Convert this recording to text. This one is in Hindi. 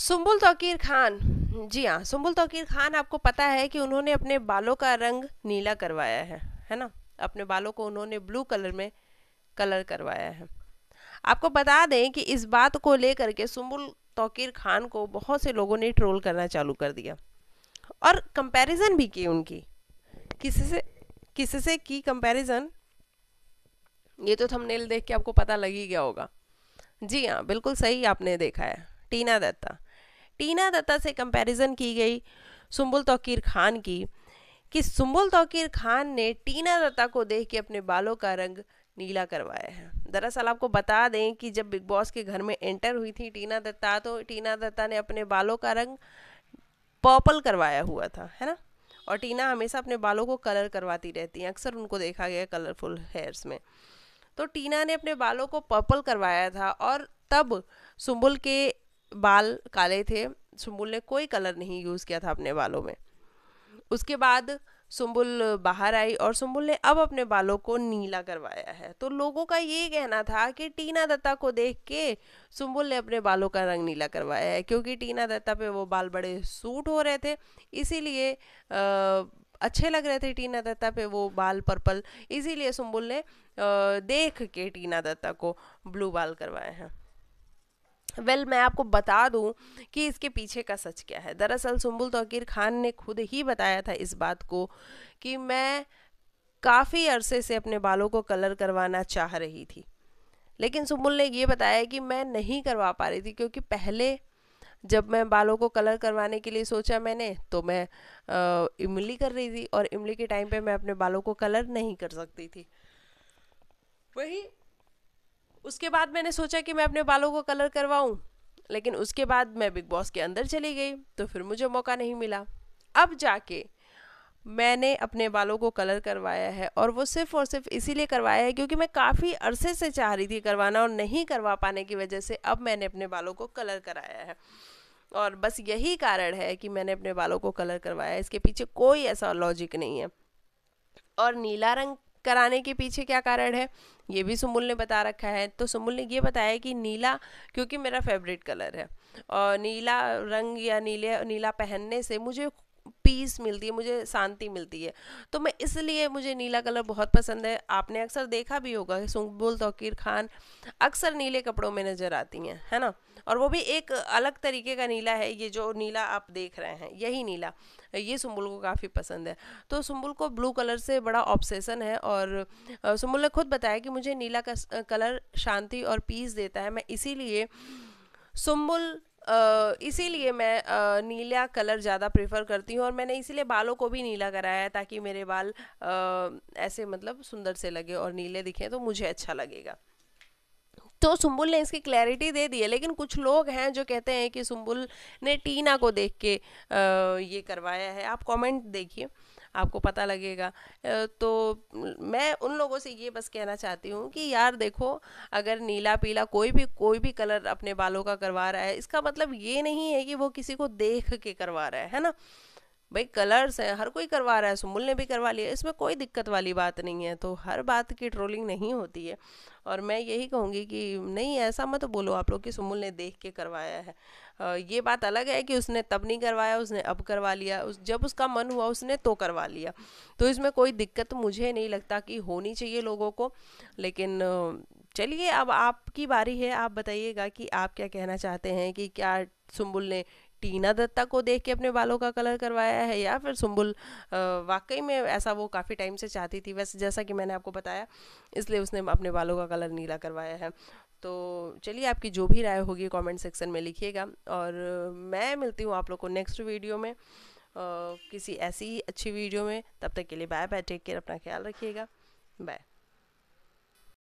सुम्बुल तोकीर खान जी हाँ सुम्बुल तोकीर खान आपको पता है कि उन्होंने अपने बालों का रंग नीला करवाया है है ना अपने बालों को उन्होंने ब्लू कलर में कलर करवाया है आपको बता दें कि इस बात को लेकर के सुम्बुल तोकीर खान को बहुत से लोगों ने ट्रोल करना चालू कर दिया और कंपैरिजन भी की उनकी किसी से किसी से की कंपैरिजन ये तो थंबनेल देख के आपको पता लग ही गया होगा जी हाँ बिल्कुल सही आपने देखा है टीना दत्ता टीना दत्ता से कंपैरिजन की गई सुम्बुल तोकीर खान की कि सुम्बुल तोकीर खान ने टीना दत्ता को देख के अपने बालों का रंग नीला करवाया है दरअसल आपको बता दें कि जब बिग बॉस के घर में एंटर हुई थी टीना दत्ता तो टीना दत्ता ने अपने बालों का रंग पर्पल करवाया हुआ था है ना और टीना हमेशा अपने बालों को कलर करवाती रहती हैं अक्सर उनको देखा गया कलरफुल हेयर्स में तो टीना ने अपने बालों को पर्पल करवाया था और तब सुम्बुल के बाल काले थे सुम्बुल ने कोई कलर नहीं यूज़ किया था अपने बालों में उसके बाद सुम्बुल बाहर आई और सुम्बुल ने अब अपने बालों को नीला करवाया है तो लोगों का ये कहना था कि टीना दत्ता को देख के सुम्बुल ने अपने बालों का रंग नीला करवाया है क्योंकि टीना दत्ता पे वो बाल बड़े सूट हो रहे थे इसीलिए अच्छे लग रहे थे टीना दत्ता पे वो बाल पर्पल इसीलिए सुम्बुल ने देख के टीना दत्ता को ब्लू बाल करवाए हैं वेल well, मैं आपको बता दूं कि इसके पीछे का सच क्या है दरअसल सुम्बुल तोकीर खान ने खुद ही बताया था इस बात को कि मैं काफ़ी अरसे से अपने बालों को कलर करवाना चाह रही थी लेकिन सुम्बुल ने ये बताया कि मैं नहीं करवा पा रही थी क्योंकि पहले जब मैं बालों को कलर करवाने के लिए सोचा मैंने तो मैं आ, इमली कर रही थी और इमली के टाइम पे मैं अपने बालों को कलर नहीं कर सकती थी वही उसके बाद मैंने सोचा कि मैं अपने बालों को कलर करवाऊँ लेकिन उसके बाद मैं बिग बॉस के अंदर चली गई तो फिर मुझे मौका नहीं मिला अब जाके मैंने अपने बालों को कलर करवाया है और वो सिर्फ़ और सिर्फ इसीलिए करवाया है क्योंकि मैं काफ़ी अरसे से चाह रही थी करवाना और नहीं करवा पाने की वजह से अब मैंने अपने बालों को कलर कराया है और बस यही कारण है कि मैंने अपने बालों को कलर करवाया है इसके पीछे कोई ऐसा लॉजिक नहीं है और नीला रंग कराने के पीछे क्या कारण है ये भी सुमुल ने बता रखा है तो सुमुल ने ये बताया कि नीला क्योंकि मेरा फेवरेट कलर है और नीला रंग या नीले नीला पहनने से मुझे पीस मिलती है मुझे शांति मिलती है तो मैं इसलिए मुझे नीला कलर बहुत पसंद है आपने अक्सर देखा भी होगा कि सुंबुल तोकीर खान अक्सर नीले कपड़ों में नज़र आती हैं है ना और वो भी एक अलग तरीके का नीला है ये जो नीला आप देख रहे हैं यही नीला ये सुम्बुल को काफ़ी पसंद है तो सुम्बुल को ब्लू कलर से बड़ा ऑब्सेसन है और सुम्बुल ने खुद बताया कि मुझे नीला कलर शांति और पीस देता है मैं इसीलिए सुम्बुल इसीलिए मैं नीला कलर ज़्यादा प्रेफर करती हूँ और मैंने इसीलिए बालों को भी नीला कराया है ताकि मेरे बाल ऐसे मतलब सुंदर से लगे और नीले दिखें तो मुझे अच्छा लगेगा तो सुम्बुल ने इसकी क्लैरिटी दे दी है लेकिन कुछ लोग हैं जो कहते हैं कि सुम्बुल ने टीना को देख के आ, ये करवाया है आप कमेंट देखिए आपको पता लगेगा तो मैं उन लोगों से ये बस कहना चाहती हूँ कि यार देखो अगर नीला पीला कोई भी कोई भी कलर अपने बालों का करवा रहा है इसका मतलब ये नहीं है कि वो किसी को देख के करवा रहा है है ना भाई कलर्स हैं हर कोई करवा रहा है सुमुल ने भी करवा लिया इसमें कोई दिक्कत वाली बात नहीं है तो हर बात की ट्रोलिंग नहीं होती है और मैं यही कहूँगी कि नहीं ऐसा मत बोलो आप लोग कि सुमुल ने देख के करवाया है ये बात अलग है कि उसने तब नहीं करवाया उसने अब करवा लिया उस जब उसका मन हुआ उसने तो करवा लिया तो इसमें कोई दिक्कत मुझे नहीं लगता कि होनी चाहिए लोगों को लेकिन चलिए अब आपकी बारी है आप बताइएगा कि आप क्या कहना चाहते हैं कि क्या सुम्बुल ने टीना दत्ता को देख के अपने बालों का कलर करवाया है या फिर सुम्बुल वाकई में ऐसा वो काफ़ी टाइम से चाहती थी वैसे जैसा कि मैंने आपको बताया इसलिए उसने अपने बालों का कलर नीला करवाया है तो चलिए आपकी जो भी राय होगी कमेंट सेक्शन में लिखिएगा और मैं मिलती हूँ आप लोग को नेक्स्ट वीडियो में Uh, किसी ऐसी अच्छी वीडियो में तब तक के लिए बाय बाय टेक केयर अपना ख्याल रखिएगा बाय